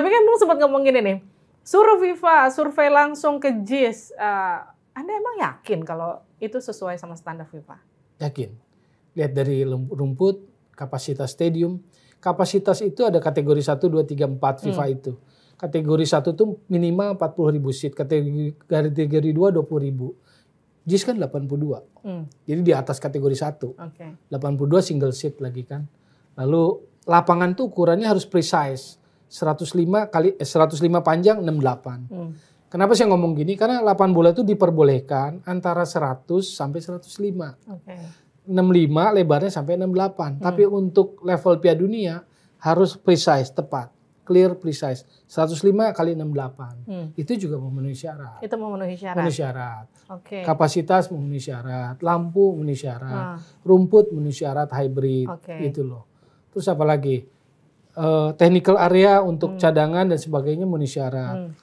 Tapi kan Bung sempat ngomong gini nih, suruh Viva survei langsung ke JIS. Uh, Anda emang yakin kalau itu sesuai sama standar Viva? Yakin. Lihat dari rumput, kapasitas stadium. Kapasitas itu ada kategori 1, 2, 3, 4 Viva hmm. itu. Kategori 1 itu minimal 40 ribu seat, kategori, kategori 2 20 ribu. JIS kan 82. Hmm. Jadi di atas kategori 1. Okay. 82 single seat lagi kan. Lalu lapangan tuh ukurannya harus precise. 105 kali eh, 105 panjang 68. Hmm. Kenapa saya ngomong gini? Karena 8 bola itu diperbolehkan antara 100 sampai 105. Okay. 65 lebarnya sampai 68. Hmm. Tapi untuk level Piala Dunia harus precise, tepat. Clear, precise. 105 kali 68. Hmm. Itu juga memenuhi syarat. Itu memenuhi syarat. Memenuhi syarat. Okay. Kapasitas memenuhi syarat, lampu memenuhi syarat, ah. rumput memenuhi syarat hybrid okay. itu loh. Terus apa lagi? uh, technical area untuk hmm. cadangan dan sebagainya memenuhi Hmm.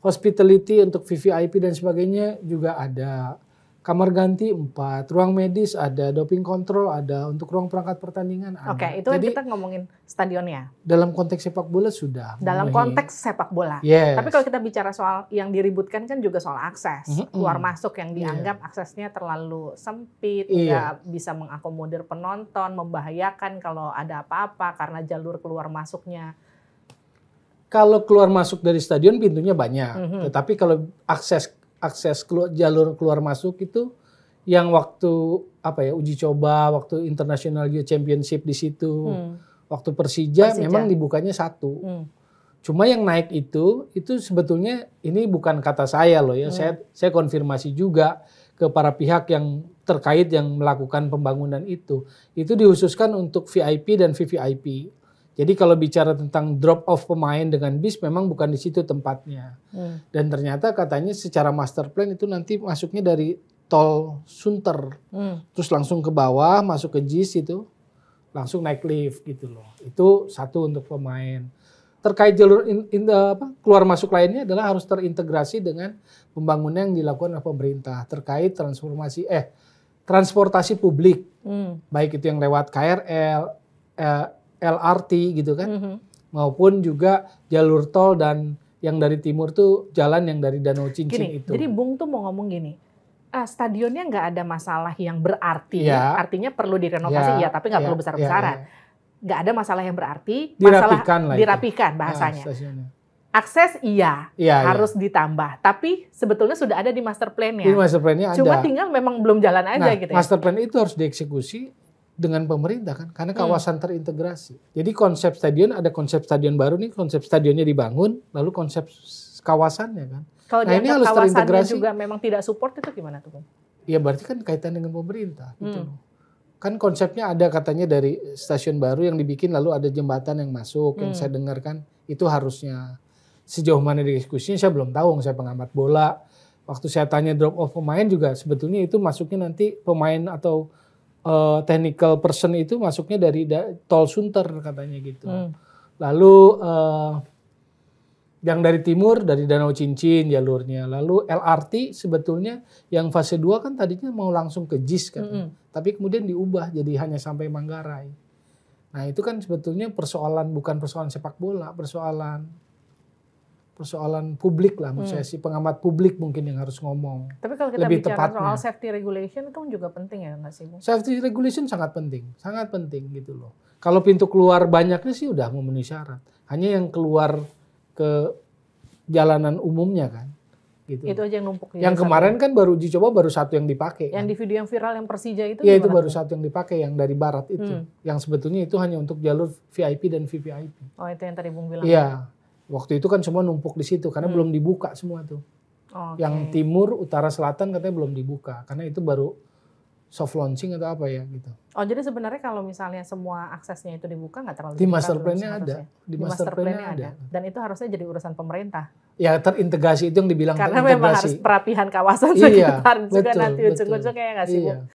Hospitality untuk VVIP dan sebagainya juga ada kamar ganti empat, ruang medis ada, doping kontrol ada, untuk ruang perangkat pertandingan ada. Oke, itu Jadi, kita ngomongin stadionnya. Dalam konteks sepak bola sudah. Dalam memenuhi. konteks sepak bola. Yes. Tapi kalau kita bicara soal yang diributkan kan juga soal akses, mm -hmm. keluar masuk yang iya. dianggap yeah. aksesnya terlalu sempit, yeah. bisa mengakomodir penonton, membahayakan kalau ada apa-apa karena jalur keluar masuknya kalau keluar masuk dari stadion pintunya banyak, mm -hmm. tetapi kalau akses akses keluar, jalur keluar masuk itu yang waktu apa ya uji coba waktu International Geo Championship di situ hmm. waktu Persija, Persija memang dibukanya satu hmm. cuma yang naik itu itu sebetulnya ini bukan kata saya loh ya hmm. saya saya konfirmasi juga ke para pihak yang terkait yang melakukan pembangunan itu itu dihususkan untuk VIP dan VVIP jadi kalau bicara tentang drop off pemain dengan bis memang bukan di situ tempatnya. Hmm. Dan ternyata katanya secara master plan itu nanti masuknya dari tol Sunter. Hmm. Terus langsung ke bawah masuk ke JIS itu langsung naik lift gitu loh. Itu satu untuk pemain. Terkait jalur in, in, apa, keluar masuk lainnya adalah harus terintegrasi dengan pembangunan yang dilakukan oleh pemerintah terkait transformasi eh transportasi publik. Hmm. Baik itu yang lewat KRL, eh, LRT gitu kan, mm -hmm. maupun juga jalur tol dan yang dari timur tuh jalan yang dari Danau Cincin gini, itu. Jadi Bung tuh mau ngomong gini, uh, stadionnya nggak ada masalah yang berarti, ya. Iya. artinya perlu direnovasi ya, ya tapi nggak ya, perlu besar-besaran. Ya, ya. ada masalah yang berarti, dirapikan lah dirapikan itu. Ah, bahasanya. Nah, Akses iya, ya, harus ya. ditambah. Tapi sebetulnya sudah ada di master plan-nya. Di master plan-nya ada. Cuma tinggal memang belum jalan aja nah, gitu ya. Master plan itu harus dieksekusi dengan pemerintah kan karena hmm. kawasan hmm. terintegrasi. Jadi konsep stadion ada konsep stadion baru nih, konsep stadionnya dibangun, lalu konsep kawasannya kan. Kalau nah, ini harus terintegrasi juga memang tidak support itu gimana tuh, Bung? Iya, berarti kan kaitan dengan pemerintah gitu hmm. loh. Kan konsepnya ada katanya dari stasiun baru yang dibikin lalu ada jembatan yang masuk hmm. yang saya dengar kan itu harusnya sejauh mana diskusinya saya belum tahu, saya pengamat bola. Waktu saya tanya drop off pemain juga sebetulnya itu masuknya nanti pemain atau uh, technical person itu masuknya dari da Tol Sunter katanya gitu. Hmm. Lalu uh, yang dari timur dari Danau Cincin jalurnya. Lalu LRT sebetulnya yang fase 2 kan tadinya mau langsung ke JIS kan, Hmm. Tapi kemudian diubah jadi hanya sampai Manggarai. Nah, itu kan sebetulnya persoalan bukan persoalan sepak bola, persoalan persoalan publik lah hmm. saya sih pengamat publik mungkin yang harus ngomong. Tapi kalau kita lebih bicara tepatnya. soal safety regulation itu kan juga penting ya nggak sih? Safety regulation sangat penting, sangat penting gitu loh. Kalau pintu keluar banyaknya sih udah memenuhi syarat. Hanya yang keluar ke jalanan umumnya kan. Gitu. Itu aja yang numpuk. Ya, yang kemarin satu. kan baru uji coba baru satu yang dipakai. Yang kan? di video yang viral yang Persija itu Iya itu baru satu yang dipakai yang dari barat itu. Hmm. Yang sebetulnya itu hanya untuk jalur VIP dan VVIP. Oh itu yang tadi Bung bilang. Iya Waktu itu kan semua numpuk di situ karena hmm. belum dibuka semua tuh. Okay. Yang timur, utara, selatan katanya belum dibuka karena itu baru soft launching atau apa ya gitu. Oh jadi sebenarnya kalau misalnya semua aksesnya itu dibuka nggak terlalu di master plan-nya ada, di, di master, master plannya plan ada. ada. Dan itu harusnya jadi urusan pemerintah. Ya terintegrasi itu yang dibilang Karena memang harus perapihan kawasan iya, sekitar betul, juga nanti ujung-ujungnya ya nggak sih Iya.